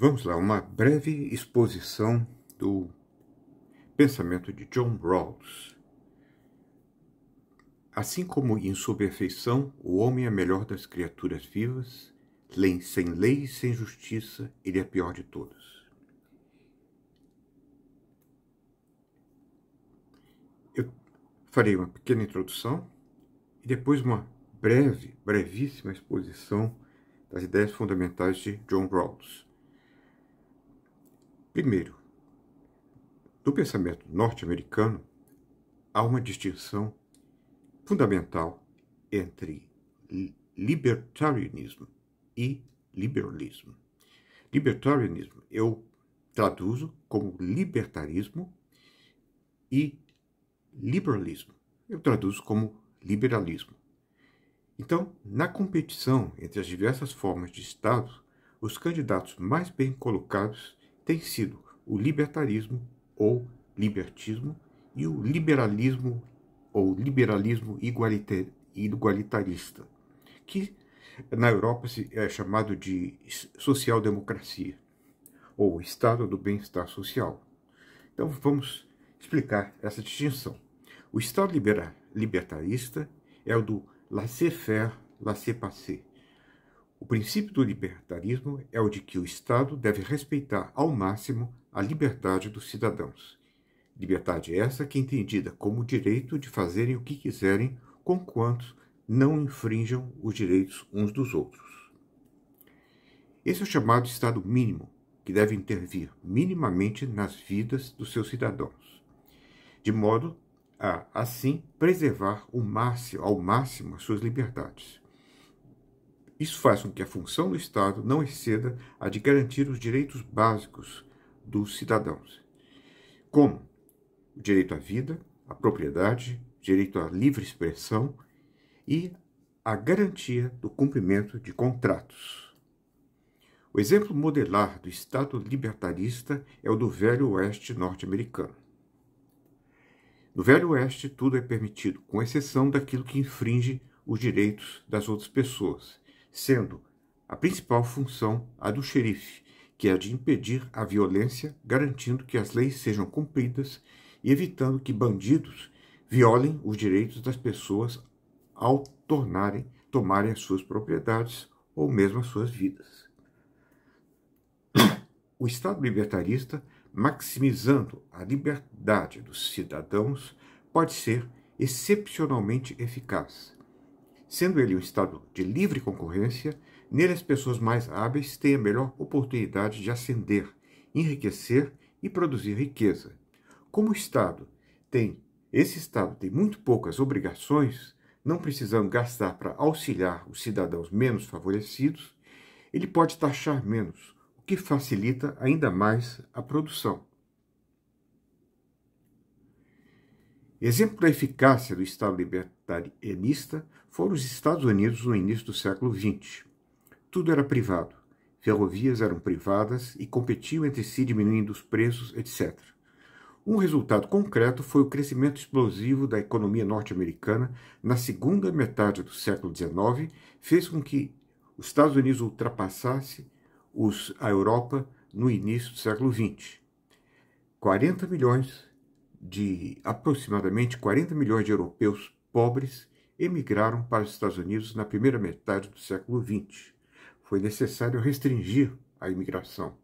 Vamos lá, uma breve exposição do pensamento de John Rawls. Assim como em sua perfeição o homem é a melhor das criaturas vivas, sem lei e sem justiça, ele é a pior de todas. Eu farei uma pequena introdução e depois uma breve, brevíssima exposição das ideias fundamentais de John Rawls. Primeiro, no pensamento norte-americano, há uma distinção fundamental entre libertarianismo e liberalismo. Libertarianismo eu traduzo como libertarismo e liberalismo eu traduzo como liberalismo. Então, na competição entre as diversas formas de Estado, os candidatos mais bem colocados tem sido o libertarismo ou libertismo e o liberalismo ou liberalismo igualitarista, que na Europa é chamado de social-democracia ou Estado do bem-estar social. Então vamos explicar essa distinção. O Estado libertarista é o do laissez-faire, laissez-passer, o princípio do libertarismo é o de que o Estado deve respeitar ao máximo a liberdade dos cidadãos. Liberdade essa que é entendida como o direito de fazerem o que quiserem, conquanto não infringam os direitos uns dos outros. Esse é o chamado Estado mínimo, que deve intervir minimamente nas vidas dos seus cidadãos, de modo a, assim, preservar ao máximo as suas liberdades. Isso faz com que a função do Estado não exceda a de garantir os direitos básicos dos cidadãos, como o direito à vida, à propriedade, direito à livre expressão e a garantia do cumprimento de contratos. O exemplo modelar do Estado libertarista é o do Velho Oeste norte-americano. No Velho Oeste, tudo é permitido, com exceção daquilo que infringe os direitos das outras pessoas sendo a principal função a do xerife, que é a de impedir a violência, garantindo que as leis sejam cumpridas e evitando que bandidos violem os direitos das pessoas ao tornarem, tomarem as suas propriedades ou mesmo as suas vidas. O Estado libertarista, maximizando a liberdade dos cidadãos, pode ser excepcionalmente eficaz Sendo ele um Estado de livre concorrência, nele as pessoas mais hábeis têm a melhor oportunidade de ascender, enriquecer e produzir riqueza. Como o Estado tem, esse Estado tem muito poucas obrigações, não precisando gastar para auxiliar os cidadãos menos favorecidos, ele pode taxar menos, o que facilita ainda mais a produção. Exemplo da eficácia do Estado libertarianista foram os Estados Unidos no início do século XX. Tudo era privado. Ferrovias eram privadas e competiam entre si, diminuindo os preços, etc. Um resultado concreto foi o crescimento explosivo da economia norte-americana na segunda metade do século XIX, fez com que os Estados Unidos ultrapassasse os, a Europa no início do século XX. 40 milhões de aproximadamente 40 milhões de europeus pobres emigraram para os Estados Unidos na primeira metade do século XX. Foi necessário restringir a imigração.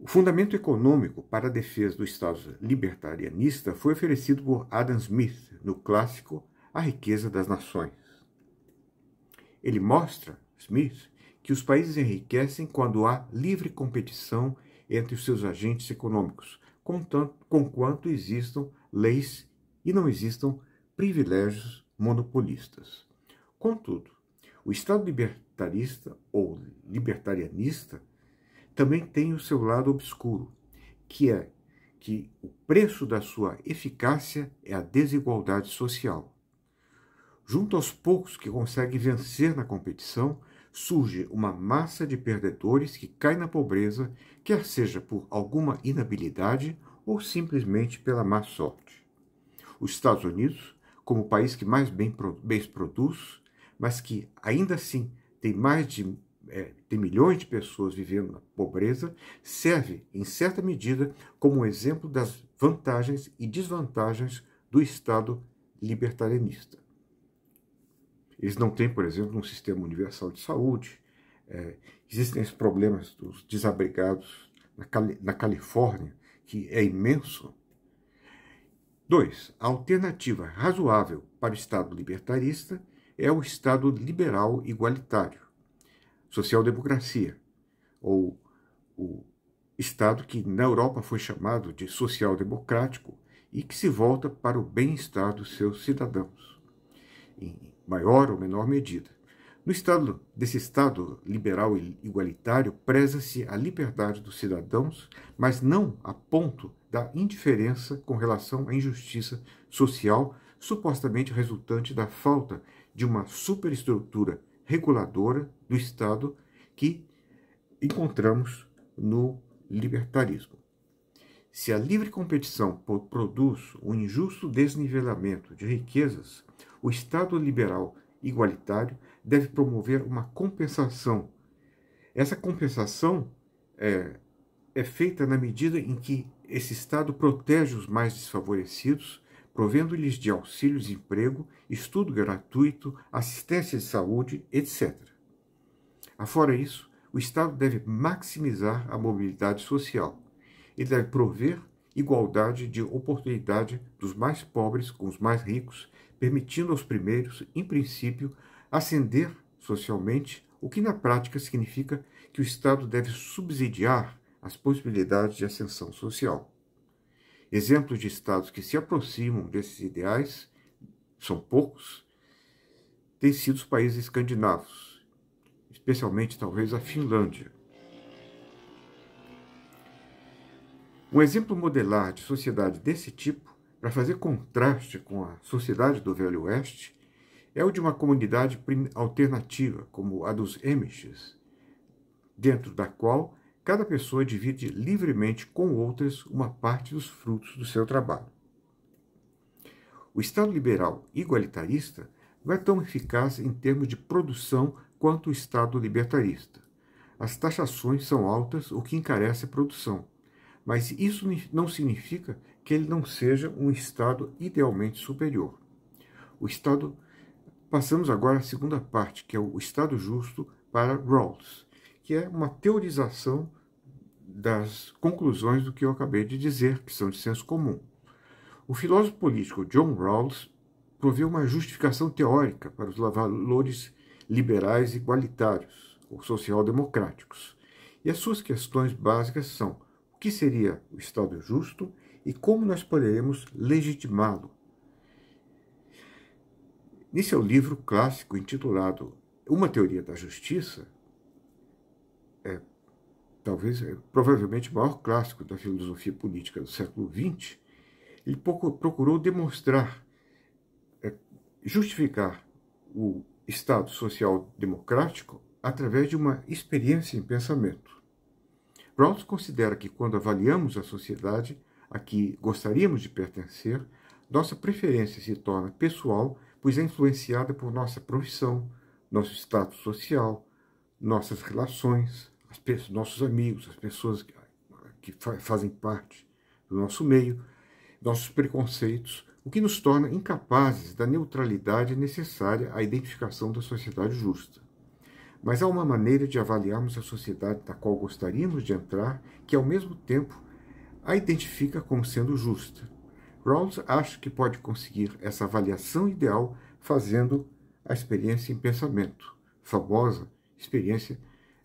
O fundamento econômico para a defesa do Estado libertarianista foi oferecido por Adam Smith no clássico A Riqueza das Nações. Ele mostra, Smith, que os países enriquecem quando há livre competição entre os seus agentes econômicos, contanto, conquanto existam leis e não existam privilégios monopolistas. Contudo, o Estado libertarista ou libertarianista também tem o seu lado obscuro, que é que o preço da sua eficácia é a desigualdade social. Junto aos poucos que conseguem vencer na competição, surge uma massa de perdedores que cai na pobreza, quer seja por alguma inabilidade ou simplesmente pela má sorte. Os Estados Unidos como o país que mais bem, bens produz, mas que ainda assim tem mais de é, tem milhões de pessoas vivendo na pobreza, serve, em certa medida, como um exemplo das vantagens e desvantagens do Estado libertarianista. Eles não têm, por exemplo, um sistema universal de saúde, é, existem esses problemas dos desabrigados na, Cali na Califórnia, que é imenso, 2. A alternativa razoável para o Estado libertarista é o Estado liberal igualitário, social-democracia, ou o Estado que na Europa foi chamado de social-democrático e que se volta para o bem-estar dos seus cidadãos, em maior ou menor medida. No estado desse estado liberal e igualitário preza-se a liberdade dos cidadãos, mas não a ponto da indiferença com relação à injustiça social supostamente resultante da falta de uma superestrutura reguladora do Estado que encontramos no libertarismo. Se a livre competição produz um injusto desnivelamento de riquezas, o Estado liberal igualitário deve promover uma compensação. Essa compensação é, é feita na medida em que esse Estado protege os mais desfavorecidos, provendo-lhes de auxílios, emprego, estudo gratuito, assistência de saúde, etc. Afora isso, o Estado deve maximizar a mobilidade social. Ele deve prover igualdade de oportunidade dos mais pobres com os mais ricos, permitindo aos primeiros, em princípio, ascender socialmente, o que na prática significa que o Estado deve subsidiar as possibilidades de ascensão social. Exemplos de Estados que se aproximam desses ideais são poucos, têm sido os países escandinavos, especialmente talvez a Finlândia. Um exemplo modelar de sociedade desse tipo, para fazer contraste com a sociedade do Velho Oeste, é o de uma comunidade alternativa, como a dos Amish, dentro da qual cada pessoa divide livremente com outras uma parte dos frutos do seu trabalho. O Estado liberal igualitarista não é tão eficaz em termos de produção quanto o Estado libertarista. As taxações são altas, o que encarece a produção, mas isso não significa que ele não seja um Estado idealmente superior. O Estado Passamos agora à segunda parte, que é o Estado Justo para Rawls, que é uma teorização das conclusões do que eu acabei de dizer, que são de senso comum. O filósofo político John Rawls proveu uma justificação teórica para os valores liberais igualitários ou social-democráticos. E as suas questões básicas são: o que seria o Estado justo e como nós poderemos legitimá-lo? Em seu é livro clássico intitulado Uma Teoria da Justiça, é, talvez, é, provavelmente o maior clássico da filosofia política do século XX, ele procurou demonstrar, é, justificar o Estado social democrático através de uma experiência em pensamento. Rawls considera que quando avaliamos a sociedade a que gostaríamos de pertencer, nossa preferência se torna pessoal pois é influenciada por nossa profissão, nosso status social, nossas relações, pessoas, nossos amigos, as pessoas que, que fa fazem parte do nosso meio, nossos preconceitos, o que nos torna incapazes da neutralidade necessária à identificação da sociedade justa. Mas há uma maneira de avaliarmos a sociedade da qual gostaríamos de entrar que, ao mesmo tempo, a identifica como sendo justa. Rawls acha que pode conseguir essa avaliação ideal fazendo a experiência em pensamento, famosa experiência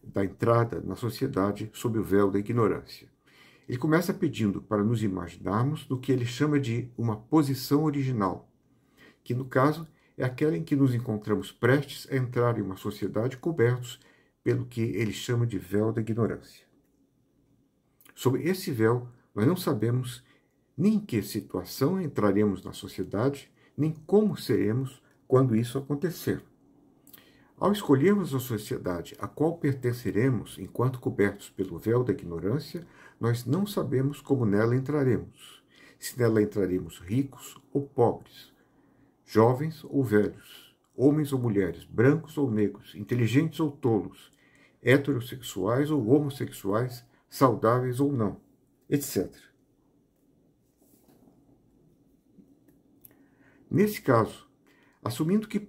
da entrada na sociedade sob o véu da ignorância. Ele começa pedindo para nos imaginarmos do que ele chama de uma posição original, que no caso é aquela em que nos encontramos prestes a entrar em uma sociedade cobertos pelo que ele chama de véu da ignorância. Sob esse véu, nós não sabemos nem em que situação entraremos na sociedade, nem como seremos quando isso acontecer. Ao escolhermos a sociedade a qual pertenceremos enquanto cobertos pelo véu da ignorância, nós não sabemos como nela entraremos, se nela entraremos ricos ou pobres, jovens ou velhos, homens ou mulheres, brancos ou negros, inteligentes ou tolos, heterossexuais ou homossexuais, saudáveis ou não, etc. Nesse caso, assumindo que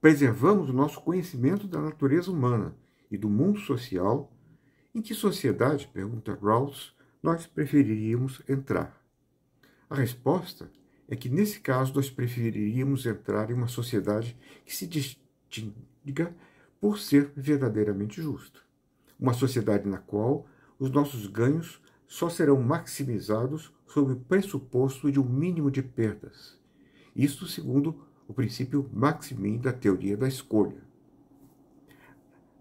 preservamos o nosso conhecimento da natureza humana e do mundo social, em que sociedade, pergunta Rawls, nós preferiríamos entrar? A resposta é que, nesse caso, nós preferiríamos entrar em uma sociedade que se distinga por ser verdadeiramente justa. Uma sociedade na qual os nossos ganhos só serão maximizados sob o pressuposto de um mínimo de perdas isto segundo o princípio maximin da teoria da escolha.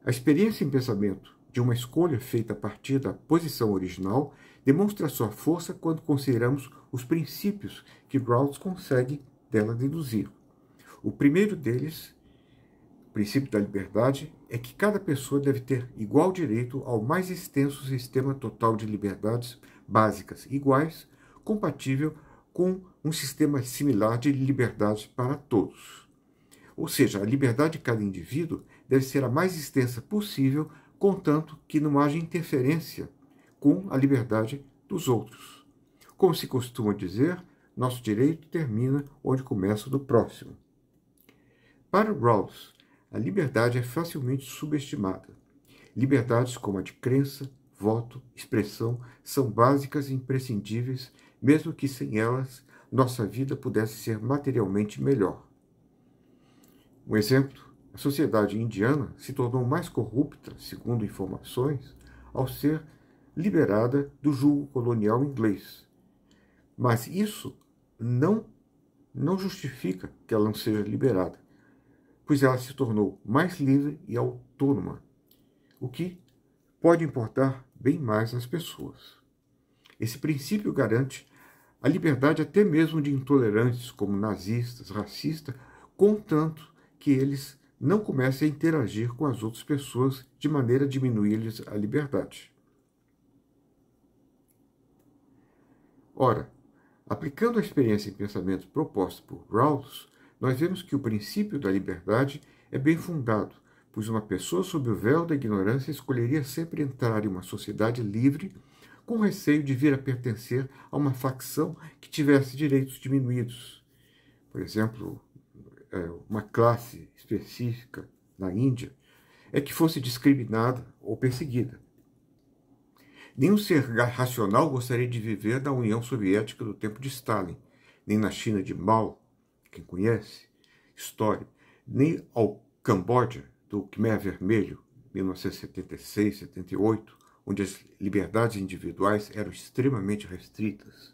A experiência em pensamento de uma escolha feita a partir da posição original demonstra sua força quando consideramos os princípios que Rawls consegue dela deduzir. O primeiro deles, o princípio da liberdade, é que cada pessoa deve ter igual direito ao mais extenso sistema total de liberdades básicas iguais, compatível com um sistema similar de liberdades para todos. Ou seja, a liberdade de cada indivíduo deve ser a mais extensa possível, contanto que não haja interferência com a liberdade dos outros. Como se costuma dizer, nosso direito termina onde começa o do próximo. Para Rawls, a liberdade é facilmente subestimada. Liberdades como a de crença, voto, expressão são básicas e imprescindíveis, mesmo que sem elas nossa vida pudesse ser materialmente melhor. Um exemplo: a sociedade indiana se tornou mais corrupta, segundo informações, ao ser liberada do jugo colonial inglês. Mas isso não não justifica que ela não seja liberada, pois ela se tornou mais livre e autônoma, o que pode importar bem mais às pessoas. Esse princípio garante a liberdade até mesmo de intolerantes como nazistas, racistas, contanto que eles não comecem a interagir com as outras pessoas de maneira a diminuir-lhes a liberdade. Ora, aplicando a experiência em pensamento proposta por Rawls, nós vemos que o princípio da liberdade é bem fundado, pois uma pessoa sob o véu da ignorância escolheria sempre entrar em uma sociedade livre com receio de vir a pertencer a uma facção que tivesse direitos diminuídos. Por exemplo, é, uma classe específica na Índia é que fosse discriminada ou perseguida. Nenhum ser racional gostaria de viver na União Soviética do tempo de Stalin, nem na China de Mao, quem conhece, história, nem ao Camboja do Khmer Vermelho, 1976, 78, onde as liberdades individuais eram extremamente restritas.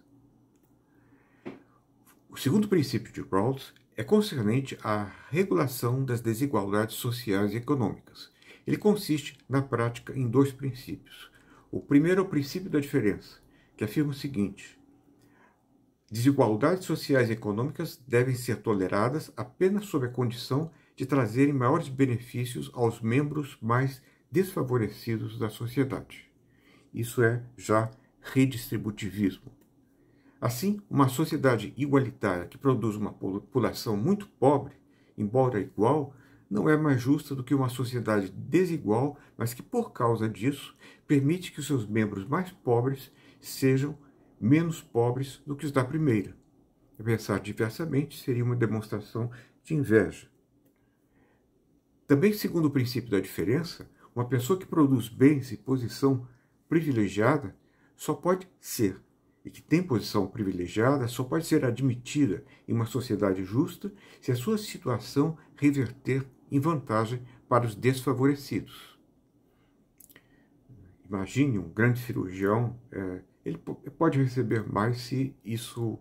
O segundo princípio de Rawls é concernente à regulação das desigualdades sociais e econômicas. Ele consiste, na prática, em dois princípios. O primeiro é o princípio da diferença, que afirma o seguinte: desigualdades sociais e econômicas devem ser toleradas apenas sob a condição de trazerem maiores benefícios aos membros mais desfavorecidos da sociedade. Isso é já redistributivismo. Assim, uma sociedade igualitária que produz uma população muito pobre, embora igual, não é mais justa do que uma sociedade desigual, mas que, por causa disso, permite que os seus membros mais pobres sejam menos pobres do que os da primeira. Pensar diversamente seria uma demonstração de inveja. Também, segundo o princípio da diferença, uma pessoa que produz bens e posição privilegiada só pode ser, e que tem posição privilegiada só pode ser admitida em uma sociedade justa se a sua situação reverter em vantagem para os desfavorecidos. Imagine um grande cirurgião, é, ele pode receber mais se isso,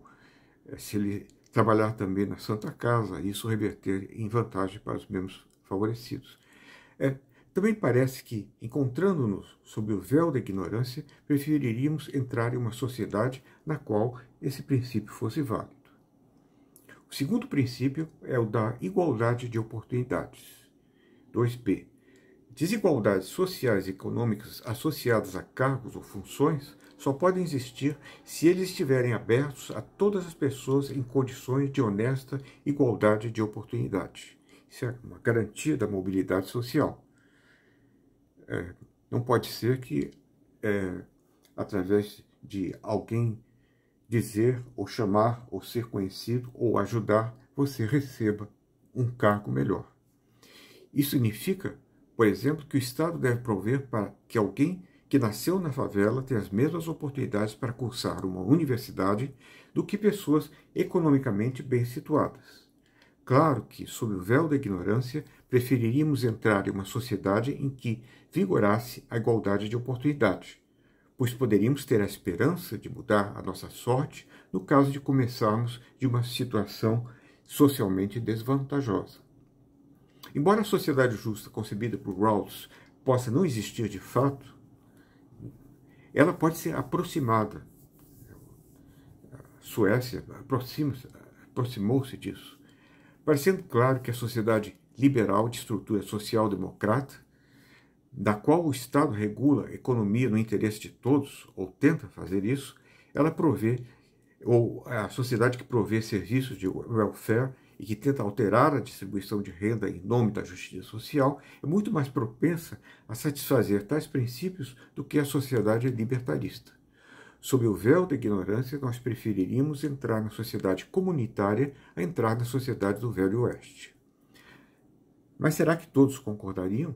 é, se ele trabalhar também na Santa Casa, isso reverter em vantagem para os menos favorecidos. É, também parece que, encontrando-nos sob o véu da ignorância, preferiríamos entrar em uma sociedade na qual esse princípio fosse válido. O segundo princípio é o da igualdade de oportunidades. 2p. Desigualdades sociais e econômicas associadas a cargos ou funções só podem existir se eles estiverem abertos a todas as pessoas em condições de honesta igualdade de oportunidade. Isso é uma garantia da mobilidade social é, não pode ser que, é, através de alguém dizer ou chamar ou ser conhecido ou ajudar, você receba um cargo melhor. Isso significa, por exemplo, que o Estado deve prover para que alguém que nasceu na favela tenha as mesmas oportunidades para cursar uma universidade do que pessoas economicamente bem situadas. Claro que, sob o véu da ignorância, preferiríamos entrar em uma sociedade em que vigorasse a igualdade de oportunidades, pois poderíamos ter a esperança de mudar a nossa sorte no caso de começarmos de uma situação socialmente desvantajosa. Embora a sociedade justa concebida por Rawls possa não existir de fato, ela pode ser aproximada. A Suécia aproximou-se disso, parecendo claro que a sociedade liberal de estrutura social-democrata, da qual o Estado regula a economia no interesse de todos, ou tenta fazer isso, ela provê, ou a sociedade que provê serviços de welfare e que tenta alterar a distribuição de renda em nome da justiça social, é muito mais propensa a satisfazer tais princípios do que a sociedade libertarista. Sob o véu da ignorância, nós preferiríamos entrar na sociedade comunitária a entrar na sociedade do Velho Oeste. Mas será que todos concordariam?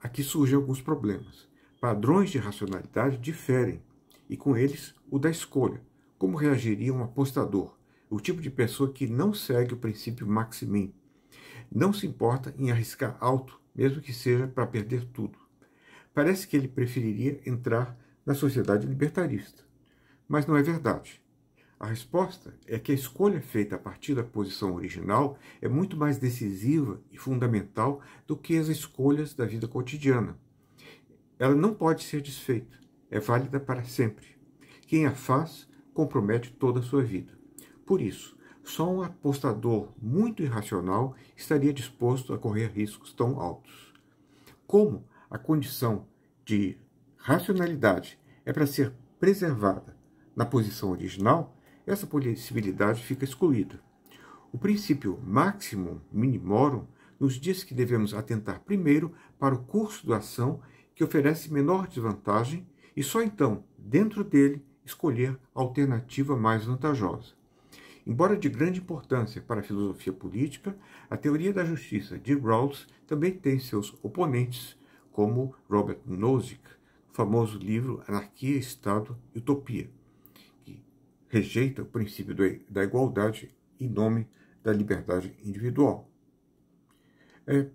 Aqui surgem alguns problemas. Padrões de racionalidade diferem, e com eles o da escolha. Como reagiria um apostador, o tipo de pessoa que não segue o princípio maximin? Não se importa em arriscar alto, mesmo que seja para perder tudo. Parece que ele preferiria entrar na sociedade libertarista. Mas não é verdade. A resposta é que a escolha feita a partir da posição original é muito mais decisiva e fundamental do que as escolhas da vida cotidiana. Ela não pode ser desfeita, é válida para sempre. Quem a faz compromete toda a sua vida. Por isso, só um apostador muito irracional estaria disposto a correr riscos tão altos. Como a condição de racionalidade é para ser preservada na posição original, essa possibilidade fica excluída. O princípio maximum minimorum nos diz que devemos atentar primeiro para o curso da ação que oferece menor desvantagem e só então, dentro dele, escolher a alternativa mais vantajosa. Embora de grande importância para a filosofia política, a teoria da justiça de Rawls também tem seus oponentes, como Robert Nozick, famoso livro Anarquia, Estado e Utopia rejeita o princípio da igualdade em nome da liberdade individual. É.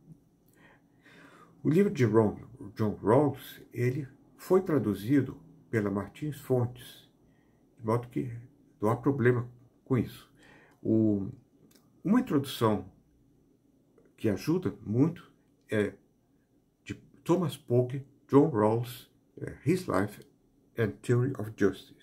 O livro de Ron, John Rawls ele foi traduzido pela Martins Fontes, de modo que não há problema com isso. O, uma introdução que ajuda muito é de Thomas Polk, John Rawls, é, His Life and Theory of Justice.